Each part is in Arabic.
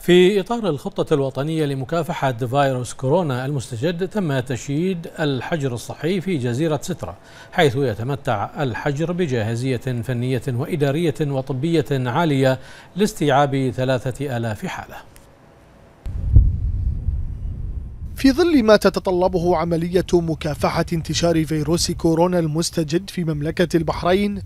في إطار الخطة الوطنية لمكافحة فيروس كورونا المستجد تم تشييد الحجر الصحي في جزيرة سترة حيث يتمتع الحجر بجاهزية فنية وإدارية وطبية عالية لاستيعاب ثلاثة آلاف حالة في ظل ما تتطلبه عملية مكافحة انتشار فيروس كورونا المستجد في مملكة البحرين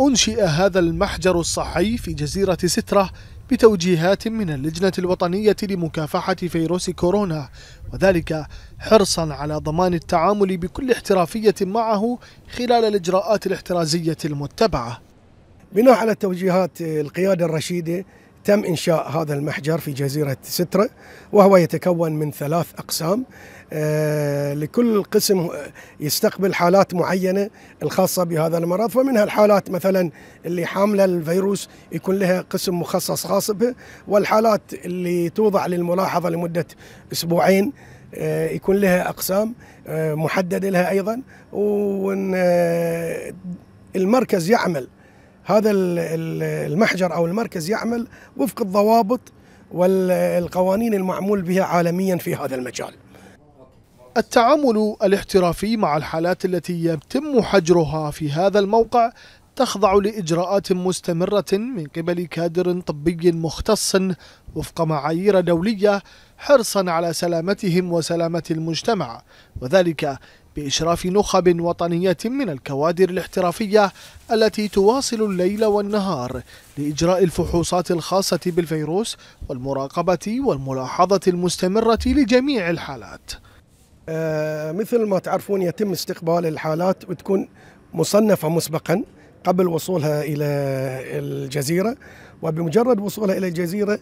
أنشئ هذا المحجر الصحي في جزيرة سترة بتوجيهات من اللجنة الوطنية لمكافحة فيروس كورونا وذلك حرصا على ضمان التعامل بكل احترافية معه خلال الإجراءات الاحترازية المتبعة بناء على توجيهات القيادة الرشيدة تم إنشاء هذا المحجر في جزيرة سترة وهو يتكون من ثلاث أقسام آه، لكل قسم يستقبل حالات معينة الخاصة بهذا المرض فمنها الحالات مثلا اللي حاملة الفيروس يكون لها قسم مخصص خاص به والحالات اللي توضع للملاحظة لمدة أسبوعين آه، يكون لها أقسام آه، محددة لها أيضا والمركز يعمل هذا المحجر او المركز يعمل وفق الضوابط والقوانين المعمول بها عالميا في هذا المجال. التعامل الاحترافي مع الحالات التي يتم حجرها في هذا الموقع تخضع لإجراءات مستمرة من قبل كادر طبي مختص وفق معايير دولية حرصا على سلامتهم وسلامة المجتمع وذلك بإشراف نخب وطنية من الكوادر الاحترافية التي تواصل الليل والنهار لإجراء الفحوصات الخاصة بالفيروس والمراقبة والملاحظة المستمرة لجميع الحالات آه مثل ما تعرفون يتم استقبال الحالات وتكون مصنفة مسبقا قبل وصولها إلى الجزيرة وبمجرد وصولها إلى الجزيرة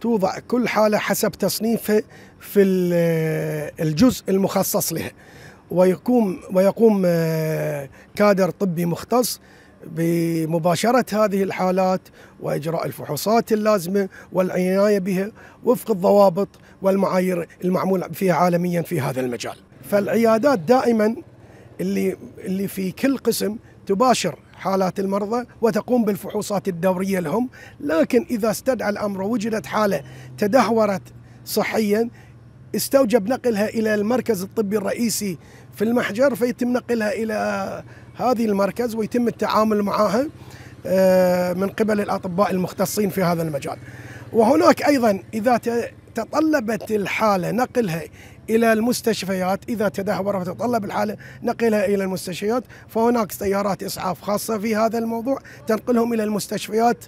توضع كل حالة حسب تصنيفها في الجزء المخصص لها ويقوم ويقوم آه، كادر طبي مختص بمباشرة هذه الحالات وإجراء الفحوصات اللازمة والعناية بها وفق الضوابط والمعايير المعمول فيها عالميا في هذا المجال فالعيادات دائما اللي, اللي في كل قسم تباشر حالات المرضى وتقوم بالفحوصات الدورية لهم لكن إذا استدعى الأمر وجدت حالة تدهورت صحيا استوجب نقلها إلى المركز الطبي الرئيسي في المحجر فيتم نقلها إلى هذه المركز ويتم التعامل معها آه، من قبل الأطباء المختصين في هذا المجال وهناك أيضا إذا تطلبت الحالة نقلها إلى المستشفيات إذا تدهور وتطلب الحالة نقلها إلى المستشفيات فهناك سيارات إسعاف خاصة في هذا الموضوع تنقلهم إلى المستشفيات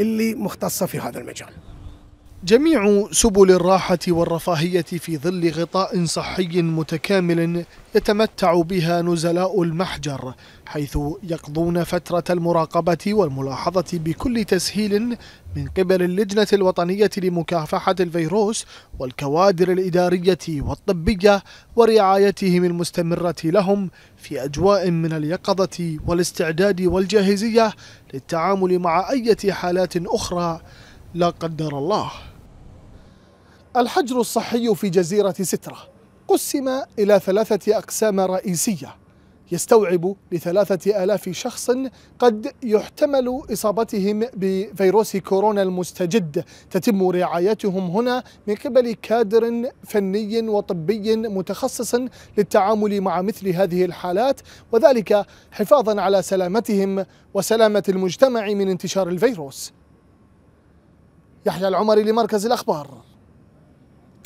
اللي مختصة في هذا المجال جميع سبل الراحة والرفاهية في ظل غطاء صحي متكامل يتمتع بها نزلاء المحجر حيث يقضون فترة المراقبة والملاحظة بكل تسهيل من قبل اللجنة الوطنية لمكافحة الفيروس والكوادر الإدارية والطبية ورعايتهم المستمرة لهم في أجواء من اليقظة والاستعداد والجاهزية للتعامل مع أي حالات أخرى لا قدر الله الحجر الصحي في جزيرة سترة قسم إلى ثلاثة أقسام رئيسية يستوعب لثلاثة آلاف شخص قد يحتمل إصابتهم بفيروس كورونا المستجد تتم رعايتهم هنا من قبل كادر فني وطبي متخصص للتعامل مع مثل هذه الحالات وذلك حفاظا على سلامتهم وسلامة المجتمع من انتشار الفيروس يحيى العمري لمركز الأخبار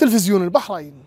تلفزيون البحرين